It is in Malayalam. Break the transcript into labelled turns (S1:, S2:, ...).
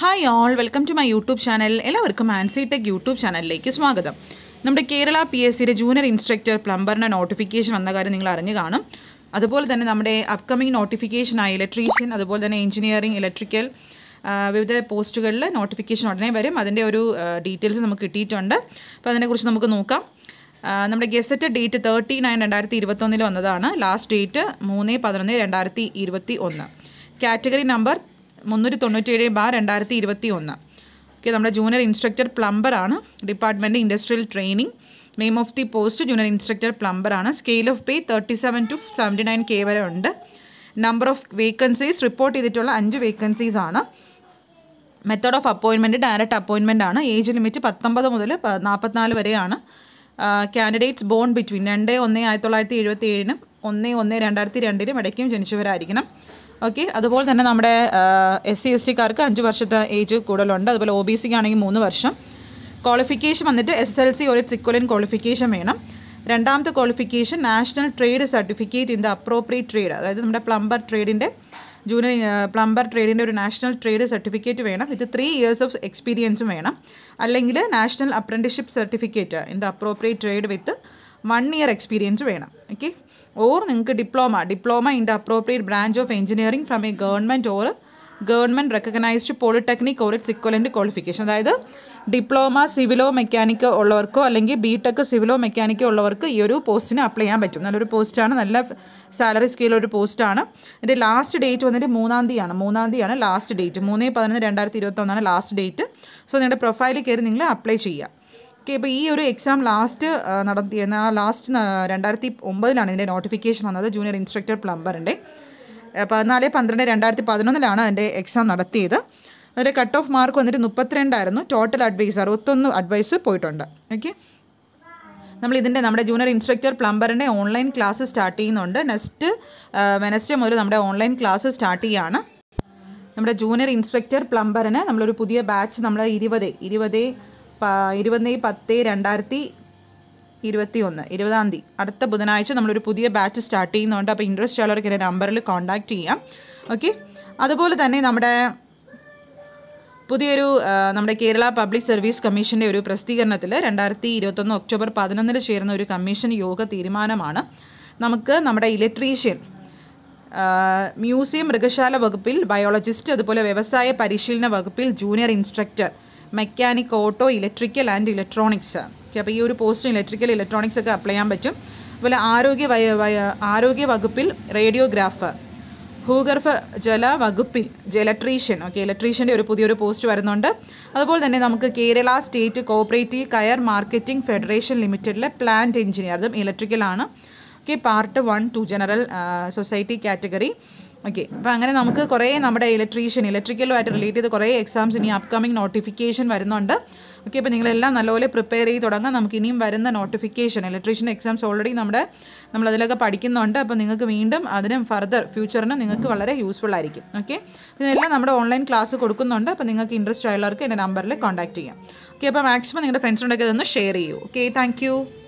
S1: hi all welcome to my YouTube channel എല്ലാവർക്കും ആൻസി ടെക് യൂട്യൂബ് ചാനലിലേക്ക് സ്വാഗതം നമ്മുടെ കേരള പി എസ് സിയുടെ ജൂനിയർ ഇൻസ്ട്രക്ടർ പ്ലംബറിൻ്റെ നോട്ടിഫിക്കേഷൻ വന്ന കാര്യം നിങ്ങൾ അറിഞ്ഞു കാണും അതുപോലെ തന്നെ നമ്മുടെ അപ്കമിംഗ് നോട്ടിഫിക്കേഷനായി ഇലക്ട്രീഷ്യൻ അതുപോലെ തന്നെ എഞ്ചിനീയറിംഗ് ഇലക്ട്രിക്കൽ വിവിധ പോസ്റ്റുകളിൽ നോട്ടിഫിക്കേഷൻ ഉടനെ വരും അതിൻ്റെ ഒരു ഡീറ്റെയിൽസ് നമുക്ക് കിട്ടിയിട്ടുണ്ട് അപ്പോൾ അതിനെക്കുറിച്ച് നമുക്ക് നോക്കാം നമ്മുടെ ഗസറ്റ് ഡേറ്റ് തേർട്ടി നയൻ രണ്ടായിരത്തി ഇരുപത്തൊന്നിൽ വന്നതാണ് ലാസ്റ്റ് ഡേറ്റ് മൂന്ന് പതിനൊന്ന് രണ്ടായിരത്തി ഇരുപത്തി ഒന്ന് കാറ്റഗറി നമ്പർ മുന്നൂറ്റി തൊണ്ണൂറ്റേഴ് ബാർ രണ്ടായിരത്തി ഇരുപത്തി ഒന്ന് ഓക്കെ നമ്മുടെ ജൂനിയർ ഇൻസ്ട്രക്ടർ പ്ലംബർ ആണ് department industrial training name of the post junior instructor plumber ആണ് scale of pay thirty seven two seventy nine K വരെ ഉണ്ട് നമ്പർ ഓഫ് വേക്കൻസീസ് റിപ്പോർട്ട് ചെയ്തിട്ടുള്ള അഞ്ച് വേക്കൻസീസ് ആണ് മെത്തേഡ് ഓഫ് അപ്പോയിൻമെൻറ്റ് ഡയറക്റ്റ് അപ്പോയിൻമെൻ്റ് ആണ് ഏജ് ലിമിറ്റ് പത്തൊമ്പത് മുതൽ നാൽപ്പത്തിനാല് വരെയാണ് കാൻഡിഡേറ്റ്സ് ബോൺ ബിറ്റ്വീൻ രണ്ട് ഒന്ന് ആയിരത്തി തൊള്ളായിരത്തി എഴുപത്തി ഏഴിനും ഒന്ന് ഒന്ന് രണ്ടായിരത്തി രണ്ടിനും ഇടയ്ക്കും ജനിച്ചവരായിരിക്കണം ഓക്കെ അതുപോലെ തന്നെ നമ്മുടെ എസ് സി എസ് ടിക്കാർക്ക് അഞ്ച് വർഷത്തെ ഏജ് കൂടുതലുണ്ട് അതുപോലെ ഒ ബി സിക്ക് ആണെങ്കിൽ മൂന്ന് വർഷം ക്വാളിഫിക്കേഷൻ വന്നിട്ട് എസ് എസ് എൽ സി ഒരു സിക്വലൻ ക്വാളിഫിക്കേഷൻ വേണം രണ്ടാമത്തെ qualification national trade certificate in the appropriate trade അതായത് നമ്മുടെ പ്ലംബർ ട്രേഡിൻ്റെ ജൂനിയർ പ്ലംബർ ട്രേഡിൻ്റെ ഒരു നാഷണൽ ട്രേഡ് സർട്ടിഫിക്കറ്റ് വേണം ഇത് ത്രീ ഇയേഴ്സ് ഓഫ് എക്സ്പീരിയൻസും വേണം അല്ലെങ്കിൽ national apprenticeship certificate in the appropriate trade with one year experience വേണം ഓക്കെ ഓർ നിങ്ങൾക്ക് diploma diploma in the appropriate branch of engineering from a government or government recognised polytechnic or its equivalent qualification അതായത് ഡിപ്ലോമ സിവിലോ മെക്കാനിക്കോ ഉള്ളവർക്കോ അല്ലെങ്കിൽ ബി ടെക് സിവിലോ മെക്കാനിക്കോ ഉള്ളവർക്ക് ഈ ഒരു പോസ്റ്റിന് അപ്ലൈ ചെയ്യാൻ പറ്റും നല്ലൊരു പോസ്റ്റാണ് നല്ല സാലറി സ്കെയിലൊരു പോസ്റ്റാണ് എൻ്റെ ലാസ്റ്റ് ഡേറ്റ് വന്നിട്ട് മൂന്നാം തീയതിയാണ് മൂന്നാം തീയതിയാണ് ലാസ്റ്റ് ഡേറ്റ് മൂന്ന് പതിനൊന്ന് രണ്ടായിരത്തി ഇരുപത്തൊന്നാണ് ലാസ്റ്റ് ഡേറ്റ് സോ നിങ്ങളുടെ പ്രൊഫൈലിൽ കയറി നിങ്ങൾ അപ്ലൈ ചെയ്യുക ഓക്കെ ഇപ്പോൾ ഈ ഒരു എക്സാം ലാസ്റ്റ് നടത്തിയെന്ന ലാസ്റ്റ് രണ്ടായിരത്തി ഒമ്പതിലാണ് ഇതിൻ്റെ നോട്ടിഫിക്കേഷൻ വന്നത് ജൂനിയർ ഇൻസ്ട്രക്ടർ പ്ലംബറിൻ്റെ പതിനാല് പന്ത്രണ്ട് രണ്ടായിരത്തി പതിനൊന്നിലാണ് അതിൻ്റെ എക്സാം നടത്തിയത് അതിൻ്റെ കട്ട് ഓഫ് മാർക്ക് വന്നിട്ട് മുപ്പത്തിരണ്ടായിരുന്നു ടോട്ടൽ അഡ്വൈസ് അറുപത്തൊന്ന് അഡ്വൈസ് പോയിട്ടുണ്ട് ഓക്കെ നമ്മൾ ഇതിൻ്റെ നമ്മുടെ ജൂനിയർ ഇൻസ്ട്രക്ടർ പ്ലംബറിൻ്റെ ഓൺലൈൻ ക്ലാസ് സ്റ്റാർട്ട് ചെയ്യുന്നുണ്ട് നെക്സ്റ്റ് വെനസ്റ്റേ മുതൽ നമ്മുടെ ഓൺലൈൻ ക്ലാസ് സ്റ്റാർട്ട് ചെയ്യുകയാണ് നമ്മുടെ ജൂനിയർ ഇൻസ്ട്രക്ടർ പ്ലംബറിന് നമ്മളൊരു പുതിയ ബാച്ച് നമ്മൾ ഇരുപത് ഇരുപതേ ഇരുപത് പത്ത് രണ്ടായിരത്തി ഇരുപത്തി ഒന്ന് ഇരുപതാം തീയതി അടുത്ത ബുധനാഴ്ച നമ്മളൊരു പുതിയ ബാച്ച് സ്റ്റാർട്ട് ചെയ്യുന്നുണ്ട് അപ്പോൾ ഇൻട്രസ്റ്റ് ഉള്ളവർക്ക് എൻ്റെ നമ്പറിൽ കോൺടാക്റ്റ് ചെയ്യാം ഓക്കെ അതുപോലെ തന്നെ നമ്മുടെ പുതിയൊരു നമ്മുടെ കേരള പബ്ലിക് സർവീസ് കമ്മീഷൻ്റെ ഒരു പ്രസിദ്ധീകരണത്തിൽ രണ്ടായിരത്തി ഇരുപത്തൊന്ന് ഒക്ടോബർ പതിനൊന്നിന് ചേരുന്ന ഒരു കമ്മീഷൻ യോഗ തീരുമാനമാണ് നമുക്ക് നമ്മുടെ ഇലക്ട്രീഷ്യൻ മ്യൂസിയം മൃഗശാല വകുപ്പിൽ ബയോളജിസ്റ്റ് അതുപോലെ വ്യവസായ പരിശീലന വകുപ്പിൽ junior instructor mechanic auto electrical and electronics okay അപ്പോൾ ഈ ഒരു പോസ്റ്റിന് ഇലക്ട്രിക്കൽ ഇലക്ട്രോണിക്സ് ഒക്കെ അപ്ലൈ ചെയ്യാൻ പറ്റും അതുപോലെ ആരോഗ്യ ആരോഗ്യ വകുപ്പിൽ റേഡിയോഗ്രാഫർ ഭൂഗർഭ ജല വകുപ്പിൽ ജലട്രീഷ്യൻ ഓക്കെ ഇലക്ട്രീഷ്യൻ്റെ ഒരു പുതിയൊരു പോസ്റ്റ് വരുന്നുണ്ട് അതുപോലെ തന്നെ നമുക്ക് Kerala state cooperative coir marketing federation ലിമിറ്റഡിലെ പ്ലാന്റ് എഞ്ചിനീയർ അതും ഇലക്ട്രിക്കലാണ് okay part one two general society category okay അപ്പോൾ അങ്ങനെ നമുക്ക് കുറേ നമ്മുടെ ഇലക്ട്രീഷ്യൻ ഇലക്ട്രിക്കലുമായിട്ട് റിലേറ്റ് ചെയ്ത് കുറേ എക്സാംസ് ഇനി അപ്കമിങ് നോട്ടിഫിക്കേഷൻ വരുന്നുണ്ട് ഓക്കെ അപ്പോൾ നിങ്ങളെല്ലാം നല്ലപോലെ പ്രിപ്പയർ ചെയ്ത് തുടങ്ങാം നമുക്ക് ഇനിയും വരുന്ന നോട്ടിഫിക്കേഷൻ ഇലക്ട്രീഷ്യൻ എക്സാംസ് ഓൾറെഡി നമ്മുടെ നമ്മൾ അതിലൊക്കെ പഠിക്കുന്നുണ്ട് അപ്പോൾ നിങ്ങൾക്ക് വീണ്ടും അതിനും ഫർദർ ഫ്യൂച്ചറിന് നിങ്ങൾക്ക് വളരെ യൂസ്ഫുൾ ആയിരിക്കും ഓക്കെ എല്ലാം നമ്മുടെ ഓൺലൈൻ ക്ലാസ് കൊടുക്കുന്നുണ്ട് അപ്പോൾ നിങ്ങൾക്ക് ഇൻട്രസ്റ്റ് ആയുള്ളവർക്ക് എൻ്റെ നമ്പറിൽ കോൺടാക്റ്റ് ചെയ്യാം ഓക്കെ അപ്പോൾ മാക്സിമം നിങ്ങളുടെ ഫ്രണ്ട്സിനോടൊക്കെ ഇതൊന്ന് ഷെയർ ചെയ്യൂ ഓക്കെ താങ്ക്